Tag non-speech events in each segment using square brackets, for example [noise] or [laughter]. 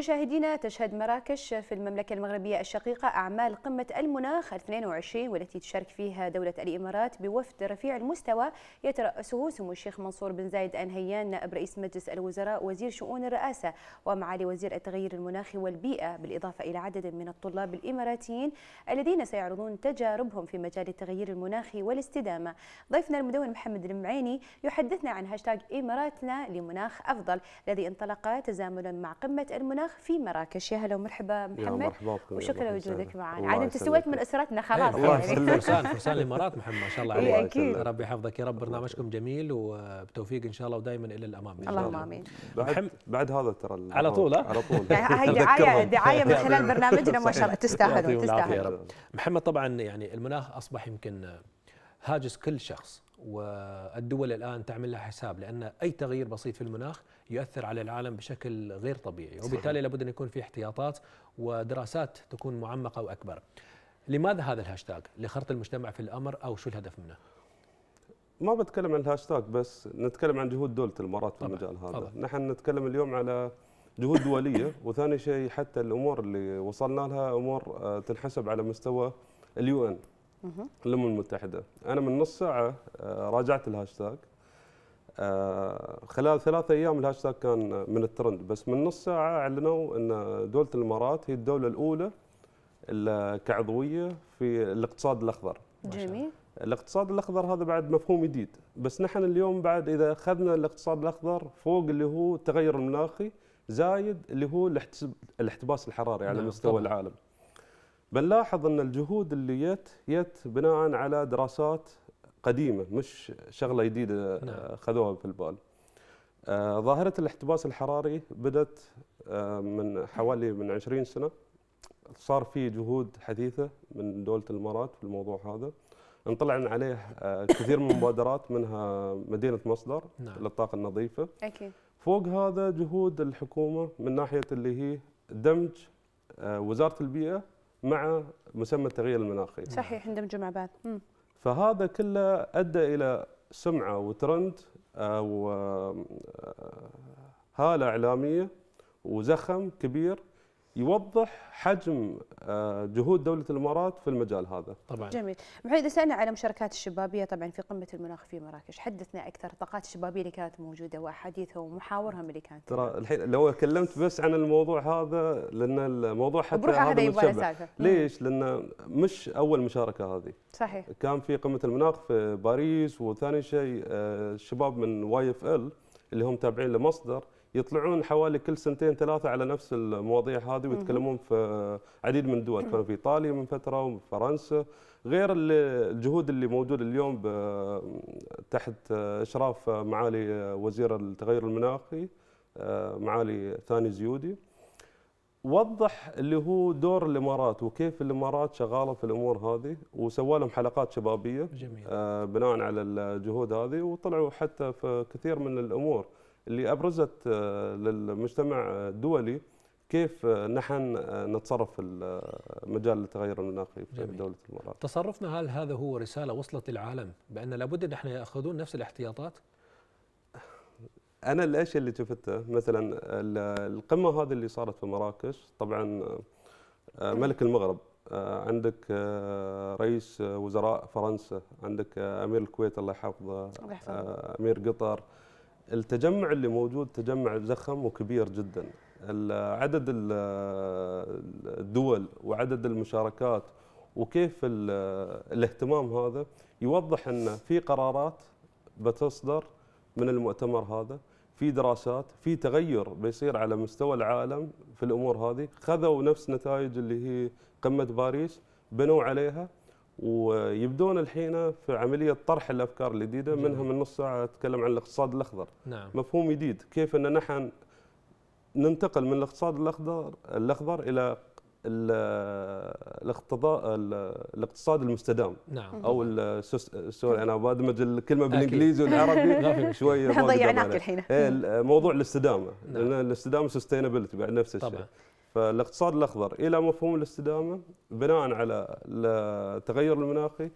مشاهدينا تشهد مراكش في المملكة المغربية الشقيقة أعمال قمة المناخ 2022 والتي تشارك فيها دولة الإمارات بوفد رفيع المستوى يترأسه سمو الشيخ منصور بن زايد آل نهيان نائب رئيس مجلس الوزراء وزير شؤون الرئاسة ومعالي وزير التغيير المناخي والبيئة بالإضافة إلى عدد من الطلاب الإماراتيين الذين سيعرضون تجاربهم في مجال التغيير المناخي والاستدامة ضيفنا المدون محمد المعيني يحدثنا عن هاشتاج إماراتنا لمناخ أفضل الذي انطلق تزامنا مع قمة المناخ في مراكش يا هلا ومرحبا محمد وشكرا لوجودك معنا عاد انت سويت من اسرتنا خلاص يعني فرسان فرسان الامارات محمد ما شاء الله إيه، عليك اكيد ربي يحفظك يا رب برنامجكم جميل وبتوفيق ان شاء الله ودائما الى الامام اللهم امين بعد, بعد هذا ترى على طول على طول [laughs] هاي دعايه دعايه من خلال [laughs] برنامجنا ما شاء الله تستاهلون تستاهلون محمد طبعا يعني المناخ اصبح يمكن هاجس كل شخص والدول الان تعمل لها حساب لان اي تغيير بسيط في المناخ يؤثر على العالم بشكل غير طبيعي صحيح. وبالتالي لابد ان يكون في احتياطات ودراسات تكون معمقه واكبر. لماذا هذا الهاشتاج؟ لخرط المجتمع في الامر او شو الهدف منه؟ ما بتكلم عن الهاشتاج بس نتكلم عن جهود دوله الامارات في المجال هذا، طبعا. نحن نتكلم اليوم على جهود دوليه [laughs] وثاني شيء حتى الامور اللي وصلنا لها امور آه، تنحسب على مستوى اليو ان الامم المتحده انا من نص ساعه آه، راجعت الهاشتاج آه، خلال ثلاثة ايام الهاشتاج كان من الترند بس من نص ساعه اعلنوا ان دوله الامارات هي الدوله الاولى كعضويه في الاقتصاد الاخضر جميل الاقتصاد الاخضر هذا بعد مفهوم جديد بس نحن اليوم بعد اذا اخذنا الاقتصاد الاخضر فوق اللي هو التغير المناخي زايد اللي هو الاحتباس الحراري على نعم، مستوى العالم بنلاحظ ان الجهود اللي جت جت بناء على دراسات قديمه مش شغله جديده نعم. خذوها في البال. آه، ظاهره الاحتباس الحراري بدات آه، من حوالي من 20 سنه صار في جهود حديثه من دوله الامارات في الموضوع هذا. انطلعنا عليه آه، كثير من المبادرات منها مدينه مصدر نعم. للطاقه النظيفه. اكيد. فوق هذا جهود الحكومه من ناحيه اللي هي دمج وزاره البيئه مع مسمى التغيير المناخي صحيح اندمجوا جمع بعض فهذا كله ادى الى سمعه وترند او آه، آه، هاله اعلاميه وزخم كبير يوضح حجم آه، جهود دوله الامارات في المجال هذا. طبعا. جميل، محمد سالنا على مشاركات الشبابيه طبعا في قمه المناخ في مراكش، حدثنا اكثر الطاقات الشبابيه اللي كانت موجوده واحاديثها ومحاورهم اللي كانت. ترى الحين لو كلمت بس عن الموضوع هذا لان الموضوع حتى بروح هذا يبغى سالفه. ليش؟ لان مش اول مشاركه هذه. صحيح. كان في قمه المناخ في باريس وثاني شيء آه، الشباب من واي اف ال اللي هم تابعين لمصدر يطلعون حوالي كل سنتين ثلاثه على نفس المواضيع هذه ويتكلمون في عديد من الدول كانوا في ايطاليا من فتره وفي فرنسا غير الجهود اللي موجوده اليوم تحت اشراف معالي وزير التغير المناخي معالي ثاني زيودي وضح اللي هو دور الامارات وكيف الامارات شغاله في الامور هذه وسوى لهم حلقات شبابيه جميل. آه، بناء على الجهود هذه وطلعوا حتى في كثير من الامور اللي ابرزت آه، للمجتمع آه، الدولي كيف آه، نحن نتصرف في مجال التغير المناخي في جميل. دوله الامارات؟ تصرفنا هل هذا هو رساله وصلت للعالم بان لابد ان احنا ياخذون نفس الاحتياطات؟ انا الاشياء اللي شفتها مثلا القمه هذه اللي صارت في مراكش طبعا ملك المغرب عندك رئيس وزراء فرنسا عندك امير الكويت الله يحفظه امير قطر التجمع اللي موجود تجمع زخم وكبير جدا عدد الدول وعدد المشاركات وكيف الاهتمام هذا يوضح ان في قرارات بتصدر من المؤتمر هذا في دراسات في تغير بيصير على مستوى العالم في الامور هذه خذوا نفس نتائج اللي هي قمه باريس بنوا عليها ويبدون الحين في عمليه طرح الافكار الجديده منها من نص ساعه اتكلم عن الاقتصاد الاخضر نعم. مفهوم جديد كيف ان نحن ننتقل من الاقتصاد الاخضر الاخضر الى الاقتضاء الاقتصاد المستدام نعم او سوري انا بدمج الكلمه بالانجليزي والعربي [laughs] شوي ضيعناك الحين إيه، موضوع الاستدامه نعم. الاستدامه سستينابيلتي بعد نفس الشيء طبعا. فالاقتصاد الاخضر الى مفهوم الاستدامه بناء على التغير المناخي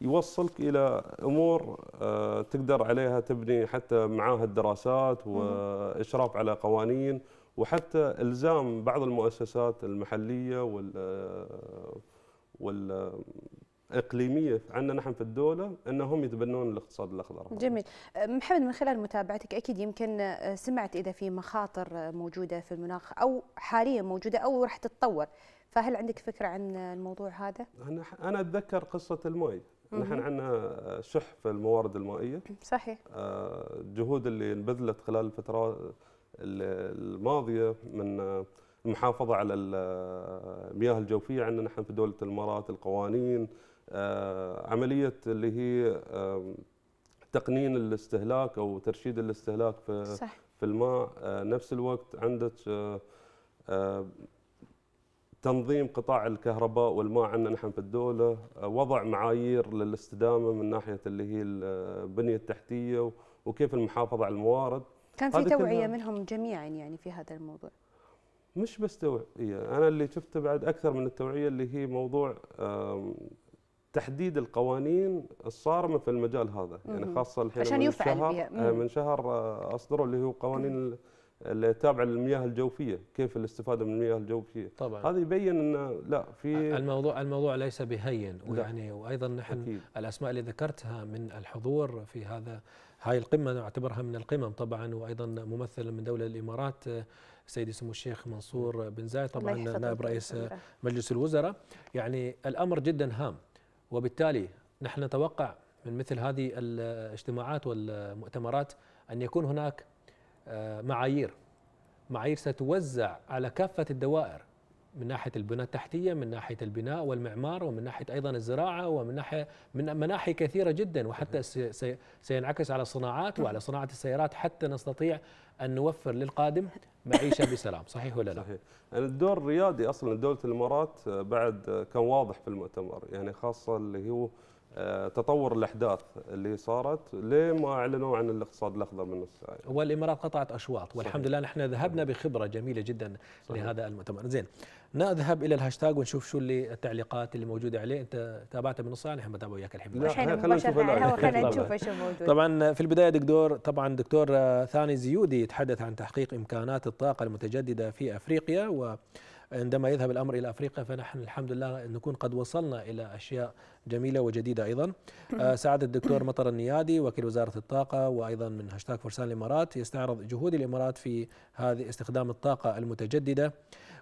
يوصلك الى امور آه، تقدر عليها تبني حتى معاها الدراسات واشراف على قوانين وحتى الزام بعض المؤسسات المحليه وال آه، وال اقليميه عندنا نحن في الدوله انهم يتبنون الاقتصاد الاخضر. جميل، أه، محمد من خلال متابعتك اكيد يمكن أه، سمعت اذا في مخاطر أه، موجوده في المناخ او حاليا موجوده او راح تتطور، فهل عندك فكره عن الموضوع هذا؟ انا انا اتذكر قصه الماي، نحن عندنا شح في الموارد المائيه. صحيح. الجهود اللي انبذلت خلال الفترات الماضيه من المحافظه على المياه الجوفيه عندنا نحن في دوله الامارات القوانين آه، عمليه اللي هي تقنين الاستهلاك او ترشيد الاستهلاك في صح. في الماء آه، نفس الوقت عندك آه، تنظيم قطاع الكهرباء والماء عندنا نحن في الدوله وضع معايير للاستدامه من ناحيه اللي هي البنيه التحتيه وكيف المحافظه على الموارد كان في توعيه منهم جميعا يعني في هذا الموضوع مش بس توعيه انا اللي شفته بعد اكثر من التوعيه اللي هي موضوع تحديد القوانين الصارمه في المجال هذا يعني خاصه الحين عشان من شهر آه، من شهر آه، اصدروا اللي هو قوانين التابعه للمياه الجوفيه كيف الاستفاده من المياه الجوفيه طبعا هذا يبين ان لا في الموضوع الموضوع ليس بهين ويعني وايضا نحن أكيد. الاسماء اللي ذكرتها من الحضور في هذا هاي القمه نعتبرها من القمم طبعا وايضا ممثل من دوله الامارات آه، سيدي سمو الشيخ منصور بن زايد طبعا نائب رئيس مجلس الوزراء يعني الامر جدا هام وبالتالي نحن نتوقع من مثل هذه الاجتماعات والمؤتمرات ان يكون هناك آه، معايير معايير ستوزع على كافه الدوائر من ناحيه البنى التحتيه من ناحيه البناء والمعمار ومن ناحيه ايضا الزراعه ومن ناحيه من مناحي كثيره جدا وحتى سينعكس على الصناعات وعلى صناعه السيارات حتى نستطيع ان نوفر للقادم معيشه بسلام صحيح ولا لا صحيح يعني الدور الريادي اصلا لدوله الامارات بعد كان واضح في المؤتمر يعني خاصه اللي هو آه، تطور الاحداث اللي صارت لما اعلنوا عن الاقتصاد الاخضر من السعي. والامارات قطعت اشواط والحمد لله نحن ذهبنا بخبره جميله جدا صحيح. لهذا المؤتمر. زين نذهب الى الهاشتاج ونشوف شو اللي التعليقات اللي موجوده عليه انت تابعته من الصالح ساعه نحن وياك الحين خلينا نشوف شو موجود طبعا في البدايه دكتور طبعا دكتور ثاني زيودي يتحدث عن تحقيق امكانات الطاقه المتجدده في افريقيا و عندما يذهب الأمر إلى أفريقيا فنحن الحمد لله نكون قد وصلنا إلى أشياء جميلة وجديدة أيضا آه، سعادة الدكتور مطر النيادي وكيل وزارة الطاقة وأيضا من هاشتاغ فرسان الإمارات يستعرض جهود الإمارات في هذه استخدام الطاقة المتجددة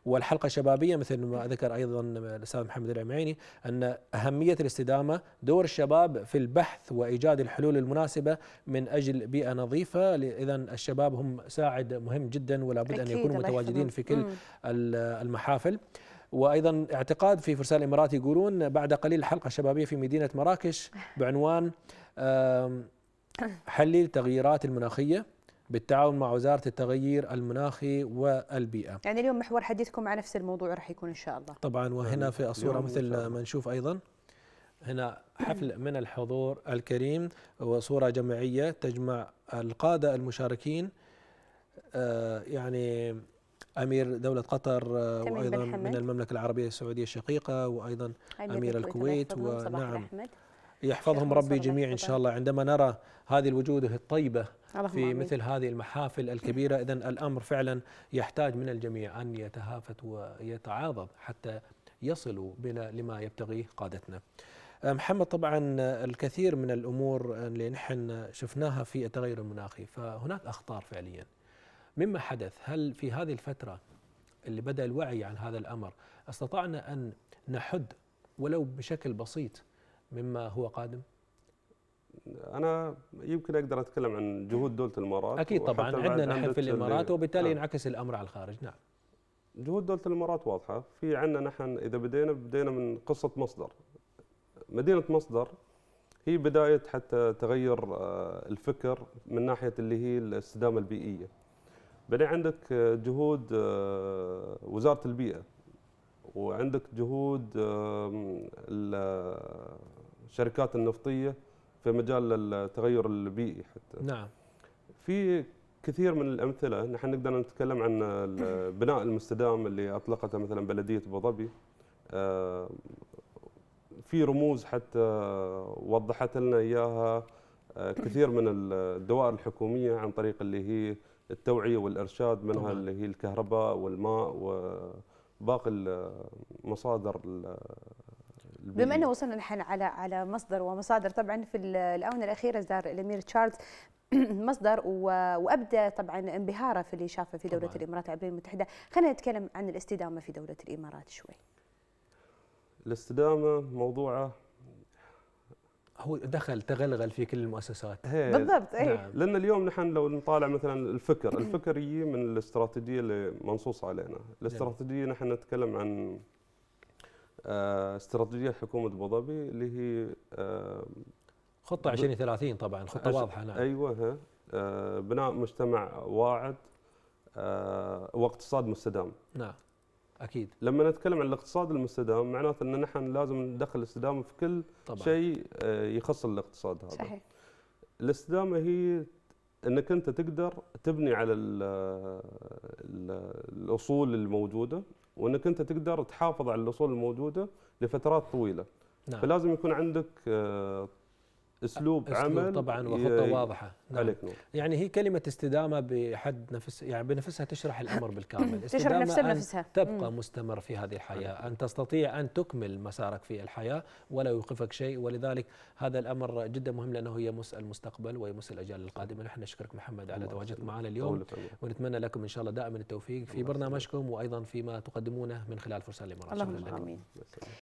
والحلقه الشبابية مثل ما ذكر ايضا الاستاذ محمد العميني ان اهميه الاستدامه دور الشباب في البحث وايجاد الحلول المناسبه من اجل بيئه نظيفه اذا الشباب هم ساعد مهم جدا ولا بد ان يكونوا متواجدين في كل المحافل وايضا اعتقاد في فرسان الامارات يقولون بعد قليل حلقه شبابيه في مدينه مراكش بعنوان حل تغييرات المناخيه بالتعاون مع وزاره التغيير المناخي والبيئه. يعني اليوم محور حديثكم على نفس الموضوع راح يكون ان شاء الله. طبعا وهنا في الصوره مثل ما نشوف ايضا هنا [clears throat] حفل من الحضور الكريم وصوره جماعيه تجمع القاده المشاركين آه، يعني امير دوله قطر آه، وايضا من المملكه العربيه السعوديه الشقيقه وايضا امير الكويت ونعم يحفظهم ربي جميع ان شاء الله عندما نرى هذه الوجوه الطيبه في عمي. مثل هذه المحافل الكبيرة [laughs] إذا الأمر فعلا يحتاج من الجميع أن يتهافت ويتعاضد حتى يصلوا بنا لما يبتغيه قادتنا أه، محمد طبعا الكثير من الأمور اللي نحن شفناها في التغير المناخي فهناك أخطار فعليا مما حدث هل في هذه الفترة اللي بدأ الوعي عن هذا الأمر استطعنا أن نحد ولو بشكل بسيط مما هو قادم؟ انا يمكن اقدر اتكلم عن جهود دوله الامارات اكيد طبعا عندنا نحن في الامارات وبالتالي آه. ينعكس الامر على الخارج نعم جهود دوله الامارات واضحه في عندنا نحن اذا بدينا بدينا من قصه مصدر مدينه مصدر هي بدايه حتى تغير آه، الفكر من ناحيه اللي هي الاستدامه البيئيه بعدين عندك آه، جهود وزاره البيئه وعندك جهود الشركات النفطيه في مجال التغير البيئي حتى نعم في كثير من الامثله نحن نقدر نتكلم عن البناء المستدام اللي اطلقته مثلا بلديه ابو ظبي آه، في رموز حتى وضحت لنا اياها آه، كثير من الدوائر الحكوميه عن طريق اللي هي التوعيه والارشاد منها طبعا. اللي هي الكهرباء والماء وباقي المصادر بما انه وصلنا نحن على على مصدر ومصادر طبعا في الاونه الاخيره زار الامير تشارلز [clears throat] مصدر وابدى طبعا انبهاره في اللي شافه في دوله طبعاً. الامارات العربيه المتحده، خلينا نتكلم عن الاستدامه في دوله الامارات شوي. الاستدامه موضوعه هو دخل تغلغل في كل المؤسسات بالضبط اي نعم. لان اليوم نحن لو نطالع مثلا الفكر الفكر يجي من الاستراتيجيه اللي منصوص علينا نعم. الاستراتيجيه نحن نتكلم عن آه، استراتيجيه حكومه ابو ظبي اللي هي آه، خطه 2030 طبعا خطه واضحه نعم ايوه آه، بناء مجتمع واعد واقتصاد مستدام نعم اكيد لما نتكلم عن الاقتصاد المستدام معناته ان نحن لازم ندخل الاستدامه في كل طبعا. شيء يخص الاقتصاد هذا صحيح الاستدامه هي انك انت تقدر تبني على الـ الـ الاصول الموجوده وانك انت تقدر تحافظ على الاصول الموجوده لفترات طويله نعم. فلازم يكون عندك آه، اسلوب, أسلوب عمل طبعا وخطه واضحه نعم. عليك نور يعني هي كلمه استدامه بحد نفس يعني بنفسها تشرح الامر بالكامل [coughs] تشرح نفسها بنفسها تبقى مم. مستمر في هذه الحياه ان تستطيع ان تكمل مسارك في الحياه ولا يوقفك شيء ولذلك هذا الامر جدا مهم لانه يمس المستقبل ويمس الاجيال القادمه نحن نشكرك محمد على تواجدك معنا اليوم ونتمنى لكم ان شاء الله دائما التوفيق في برنامجكم وايضا فيما تقدمونه من خلال فرسان الامارات اللهم امين